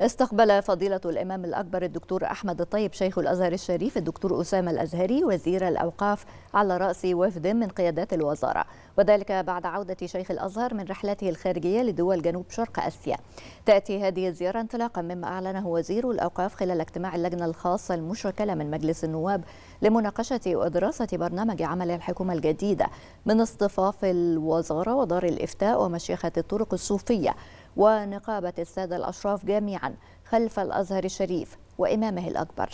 استقبل فضيلة الإمام الأكبر الدكتور أحمد الطيب شيخ الأزهر الشريف الدكتور أسامة الأزهري وزير الأوقاف على رأس وفد من قيادات الوزارة وذلك بعد عودة شيخ الأزهر من رحلته الخارجية لدول جنوب شرق آسيا تأتي هذه الزيارة انطلاقا مما أعلنه وزير الأوقاف خلال اجتماع اللجنة الخاصة المشكلة من مجلس النواب لمناقشة ودراسة برنامج عمل الحكومة الجديدة من اصطفاف الوزارة ودار الإفتاء ومشيخة الطرق الصوفية ونقابة السادة الأشراف جميعا خلف الأزهر الشريف وإمامه الأكبر